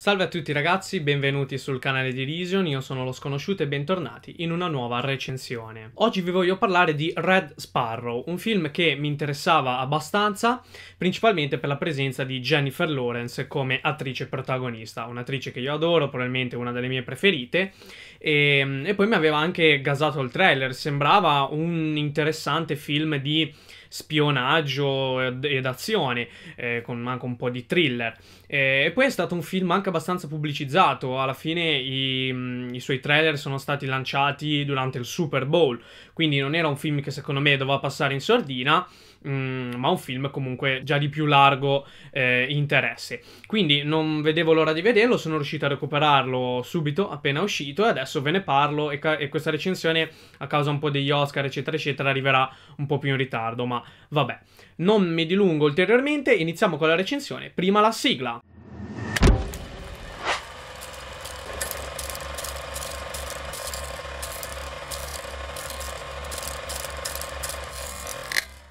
Salve a tutti ragazzi, benvenuti sul canale di Elysion, io sono lo sconosciuto e bentornati in una nuova recensione. Oggi vi voglio parlare di Red Sparrow, un film che mi interessava abbastanza, principalmente per la presenza di Jennifer Lawrence come attrice protagonista, un'attrice che io adoro, probabilmente una delle mie preferite, e, ehm, e poi mi aveva anche gasato il trailer, sembrava un interessante film di spionaggio ed, ed azione, eh, con anche un po' di thriller. Eh, e poi è stato un film anche abbastanza pubblicizzato, alla fine i, mm, i suoi trailer sono stati lanciati durante il Super Bowl, quindi non era un film che secondo me doveva passare in sordina mh, mm, ma un film comunque già di più largo eh, interesse. Quindi non vedevo l'ora di vederlo, sono riuscito a recuperarlo subito appena uscito e adesso ve ne parlo e, ca- e questa recensione a causa un po' degli Oscar eccetera eccetera arriverà un po' più in ritardo, ma vabbè. Non mi dilungo ulteriormente, iniziamo con la recensione, prima la sigla.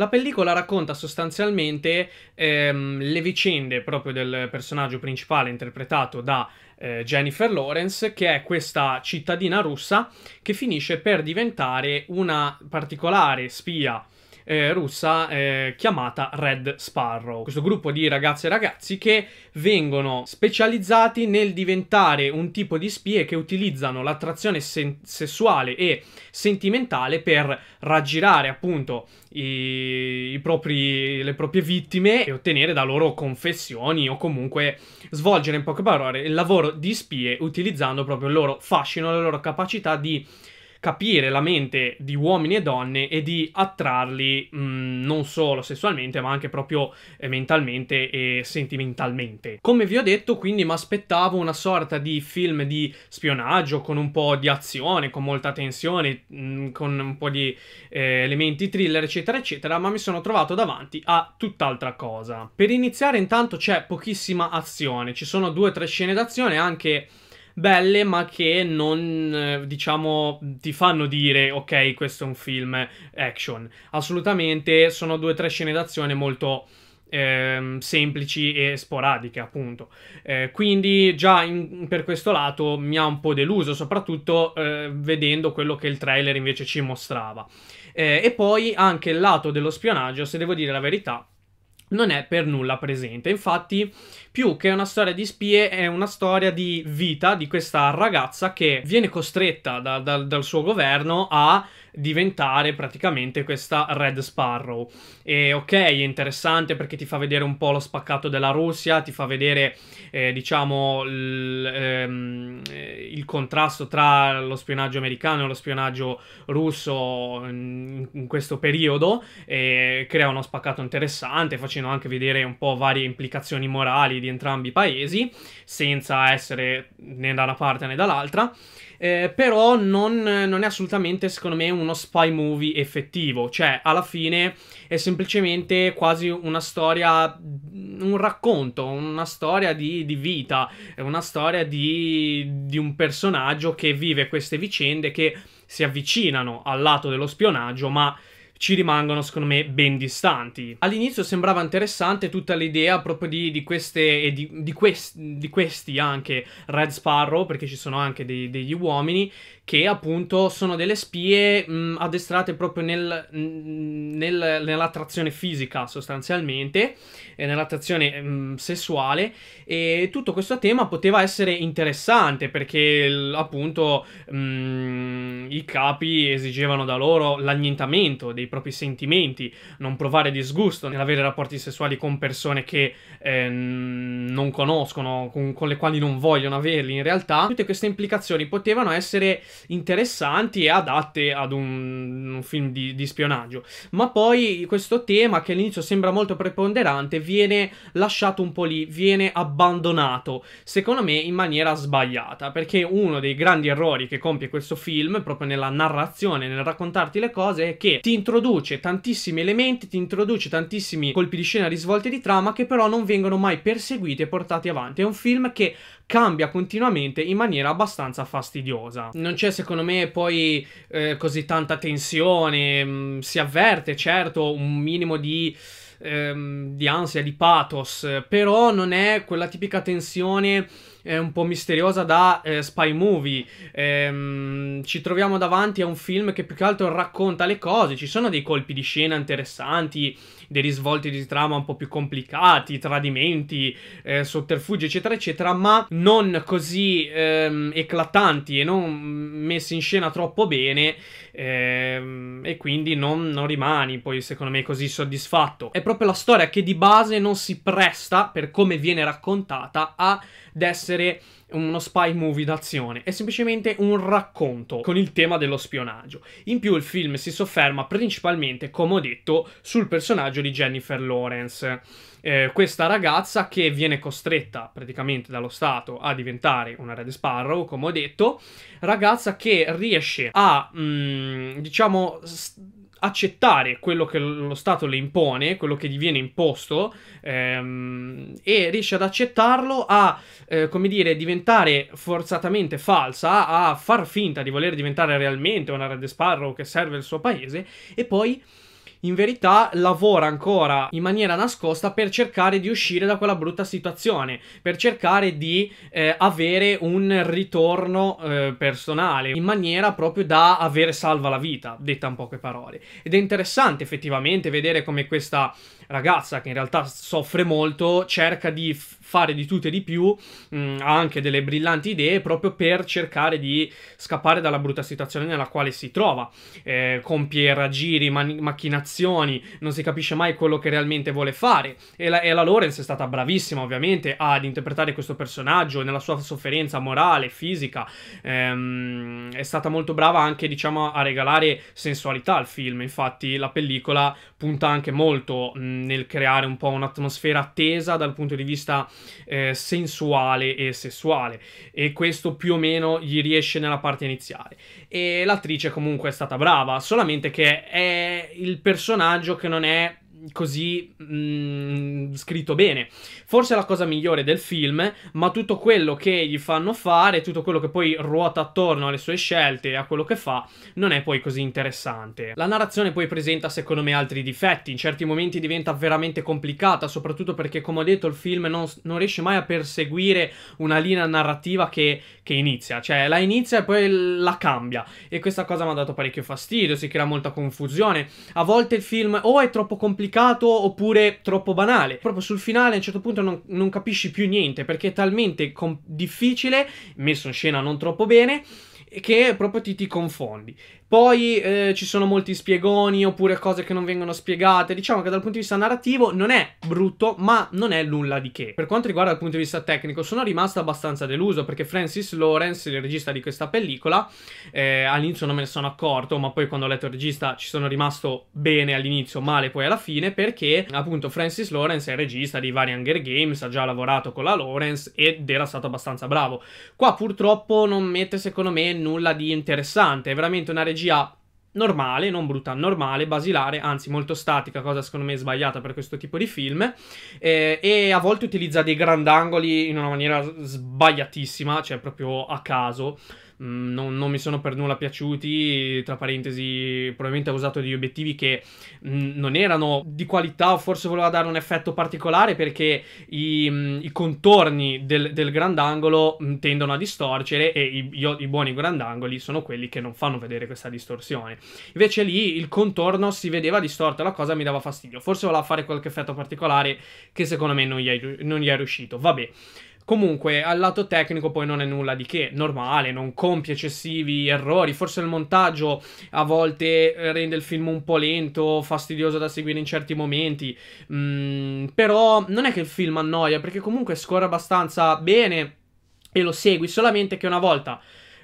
La pellicola racconta sostanzialmente ehm, le vicende proprio del personaggio principale interpretato da eh, Jennifer Lawrence, che è questa cittadina russa che finisce per diventare una particolare spia eh, russa eh, chiamata Red Sparrow. Questo gruppo di ragazze e ragazzi che vengono specializzati nel diventare un tipo di spie che utilizzano l'attrazione sen- sessuale e sentimentale per raggirare appunto i, i propri, le proprie vittime e ottenere da loro confessioni o comunque svolgere in poche parole il lavoro di spie utilizzando proprio il loro fascino, la loro capacità di capire la mente di uomini e donne e di attrarli mh, mm, non solo sessualmente, ma anche proprio eh, mentalmente e sentimentalmente. Come vi ho detto, quindi mi aspettavo una sorta di film di spionaggio con un po' di azione, con molta tensione, mh, mm, con un po' di eh, elementi thriller, eccetera, eccetera, ma mi sono trovato davanti a tutt'altra cosa. Per iniziare, intanto c'è pochissima azione, ci sono due o tre scene d'azione anche belle, ma che non, eh, diciamo, ti fanno dire, ok, questo è un film action. Assolutamente, sono due o tre scene d'azione molto... Ehm, semplici e sporadiche, appunto. Eh, quindi, già in, per questo lato mi ha un po' deluso, soprattutto eh, vedendo quello che il trailer invece ci mostrava. Eh, e poi anche il lato dello spionaggio, se devo dire la verità, non è per nulla presente. Infatti, più che una storia di spie, è una storia di vita di questa ragazza che viene costretta da, da, dal suo governo a diventare praticamente questa Red Sparrow. E ok, è interessante perché ti fa vedere un po' lo spaccato della Russia, ti fa vedere, eh, diciamo, l, ehm, il contrasto tra lo spionaggio americano e lo spionaggio russo in, in questo periodo, e crea uno spaccato interessante facendo facciano anche vedere un po' varie implicazioni morali di entrambi i paesi, senza essere né da una parte né dall'altra. Eh, però non, non, è assolutamente, secondo me, uno spy movie effettivo. Cioè, alla fine è semplicemente quasi una storia, un racconto, una storia di, di vita, una storia di, di un personaggio che vive queste vicende che si avvicinano al lato dello spionaggio, ma ci rimangono secondo me ben distanti. All'inizio sembrava interessante tutta l'idea proprio di, di queste e di, di, quest, di, questi anche Red Sparrow, perché ci sono anche dei, degli uomini che appunto sono delle spie mh, addestrate proprio nel, nel, nell'attrazione fisica sostanzialmente, e nell'attrazione mh, sessuale e tutto questo tema poteva essere interessante perché appunto mh, i capi esigevano da loro l'annientamento dei propri sentimenti, non provare disgusto nell'avere rapporti sessuali con persone che eh, non conoscono, con, con, le quali non vogliono averli in realtà, tutte queste implicazioni potevano essere interessanti e adatte ad un, un film di, di spionaggio. Ma poi questo tema, che all'inizio sembra molto preponderante, viene lasciato un po' lì, viene abbandonato, secondo me in maniera sbagliata, perché uno dei grandi errori che compie questo film, proprio nella narrazione, nel raccontarti le cose, è che ti introduce introduce tantissimi elementi, ti introduce tantissimi colpi di scena, risvolte di trama che però non vengono mai perseguiti e portati avanti. È un film che cambia continuamente in maniera abbastanza fastidiosa. Non c'è secondo me poi eh, così tanta tensione, mm, si avverte certo un minimo di ehm, di ansia, di pathos, però non è quella tipica tensione eh, un po' misteriosa da eh, spy movie. Ehm, ci troviamo davanti a un film che più che altro racconta le cose, ci sono dei colpi di scena interessanti, dei risvolti di trama un po' più complicati, tradimenti, eh, sotterfugi, eccetera, eccetera, ma non così ehm, eclatanti e non messi in scena troppo bene ehm, e quindi non, non, rimani poi secondo me così soddisfatto. È proprio la storia che di base non si presta, per come viene raccontata, ad essere uno spy movie d'azione, è semplicemente un racconto con il tema dello spionaggio. In più il film si sofferma principalmente, come ho detto, sul personaggio di Jennifer Lawrence. Eh, questa ragazza che viene costretta praticamente dallo Stato a diventare una Red Sparrow, come ho detto, ragazza che riesce a, mh, mm, diciamo, st- accettare quello che lo Stato le impone, quello che gli viene imposto, ehm, e riesce ad accettarlo, a, eh, come dire, diventare forzatamente falsa, a far finta di voler diventare realmente una Red Sparrow che serve il suo paese, e poi in verità lavora ancora in maniera nascosta per cercare di uscire da quella brutta situazione, per cercare di eh, avere un ritorno eh, personale, in maniera proprio da avere salva la vita, detta in poche parole. Ed è interessante effettivamente vedere come questa ragazza, che in realtà soffre molto, cerca di f- fare di tutto e di più, mh, mm, ha anche delle brillanti idee proprio per cercare di scappare dalla brutta situazione nella quale si trova, eh, compie raggiri, man- macchinazioni, motivazioni, non si capisce mai quello che realmente vuole fare. E la, e la Lawrence è stata bravissima, ovviamente, ad interpretare questo personaggio nella sua sofferenza morale, fisica. Ehm, è stata molto brava anche, diciamo, a regalare sensualità al film. Infatti, la pellicola punta anche molto mh, nel creare un po' un'atmosfera attesa dal punto di vista eh, sensuale e sessuale. E questo più o meno gli riesce nella parte iniziale e l'attrice comunque è stata brava, solamente che è il personaggio che non è così mh, mm, scritto bene. Forse è la cosa migliore del film, ma tutto quello che gli fanno fare, tutto quello che poi ruota attorno alle sue scelte e a quello che fa, non è poi così interessante. La narrazione poi presenta secondo me altri difetti, in certi momenti diventa veramente complicata, soprattutto perché come ho detto il film non, non riesce mai a perseguire una linea narrativa che, che inizia, cioè la inizia e poi la cambia e questa cosa mi ha dato parecchio fastidio, si crea molta confusione, a volte il film o è troppo complicato complicato oppure troppo banale. Proprio sul finale a un certo punto non, non capisci più niente perché è talmente difficile, messo in scena non troppo bene, che proprio ti, ti confondi. Poi eh, ci sono molti spiegoni oppure cose che non vengono spiegate. Diciamo che dal punto di vista narrativo non è brutto, ma non è nulla di che. Per quanto riguarda il punto di vista tecnico, sono rimasto abbastanza deluso perché Francis Lawrence, il regista di questa pellicola, eh, all'inizio non me ne sono accorto, ma poi quando ho letto il regista ci sono rimasto bene all'inizio, male poi alla fine, perché appunto Francis Lawrence è il regista di vari Hunger Games, ha già lavorato con la Lawrence ed era stato abbastanza bravo. Qua purtroppo non mette secondo me nulla di interessante, è veramente una regia normale, non brutta, normale, basilare, anzi molto statica, cosa secondo me sbagliata per questo tipo di film, eh, e a volte utilizza dei grandangoli in una maniera sbagliatissima, cioè proprio a caso. Mm, non, non, mi sono per nulla piaciuti. Tra parentesi, probabilmente ha usato degli obiettivi che mh, mm, non erano di qualità, o forse voleva dare un effetto particolare perché i, mh, mm, i contorni del, del grandangolo mh, tendono a distorcere e i, i, i, buoni grandangoli sono quelli che non fanno vedere questa distorsione. Invece lì il contorno si vedeva distorto, la cosa mi dava fastidio. Forse voleva fare qualche effetto particolare che secondo me non gli è, non gli è riuscito. Vabbè. Comunque, al lato tecnico poi non è nulla di che, normale, non compie eccessivi errori, forse il montaggio a volte eh, rende il film un po' lento, fastidioso da seguire in certi momenti, mm, però non è che il film annoia, perché comunque scorre abbastanza bene e lo segui, solamente che una volta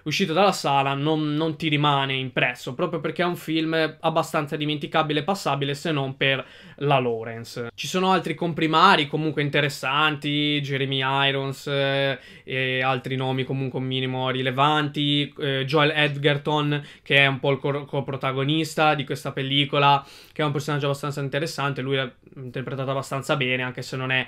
uscito dalla sala non, non, ti rimane impresso, proprio perché è un film abbastanza dimenticabile e passabile se non per la Lawrence. Ci sono altri comprimari comunque interessanti, Jeremy Irons eh, e altri nomi comunque un minimo rilevanti, eh, Joel Edgerton che è un po' il coprotagonista di questa pellicola, che è un personaggio abbastanza interessante, lui l'ha interpretato abbastanza bene, anche se non è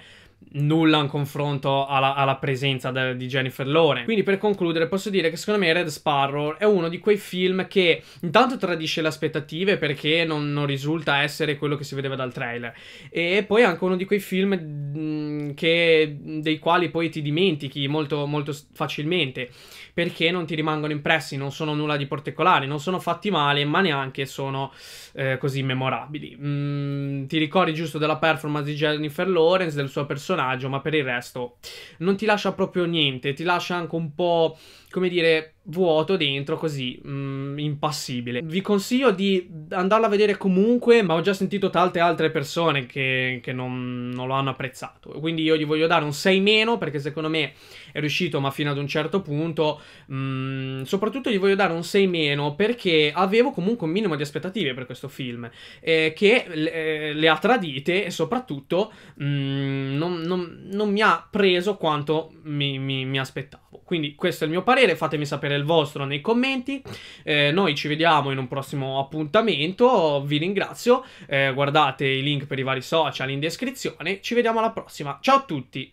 nulla in confronto alla, alla presenza de, di Jennifer Lawrence. Quindi per concludere posso dire che secondo me Red Sparrow è uno di quei film che intanto tradisce le aspettative perché non, non risulta essere quello che si vedeva dal trailer e poi è anche uno di quei film che, dei quali poi ti dimentichi molto, molto facilmente perché non ti rimangono impressi, non sono nulla di particolare, non sono fatti male ma neanche sono eh, così memorabili. Mm, ti ricordi giusto della performance di Jennifer Lawrence, del suo personaggio personaggio, ma per il resto non ti lascia proprio niente, ti lascia anche un po', come dire, vuoto dentro così mh, mm, impassibile. Vi consiglio di andarla a vedere comunque, ma ho già sentito tante altre persone che, che non, non, lo hanno apprezzato. Quindi io gli voglio dare un 6 meno perché secondo me è riuscito, ma fino ad un certo punto. Mh, mm, soprattutto gli voglio dare un 6 meno perché avevo comunque un minimo di aspettative per questo film eh, che le, eh, le, ha tradite e soprattutto mh, mm, non, non, non, mi ha preso quanto mi, mi, mi aspettavo. Quindi questo è il mio parere, fatemi sapere il vostro nei commenti. Eh, noi ci vediamo in un prossimo appuntamento. Vi ringrazio. Eh, guardate i link per i vari social in descrizione. Ci vediamo alla prossima. Ciao a tutti.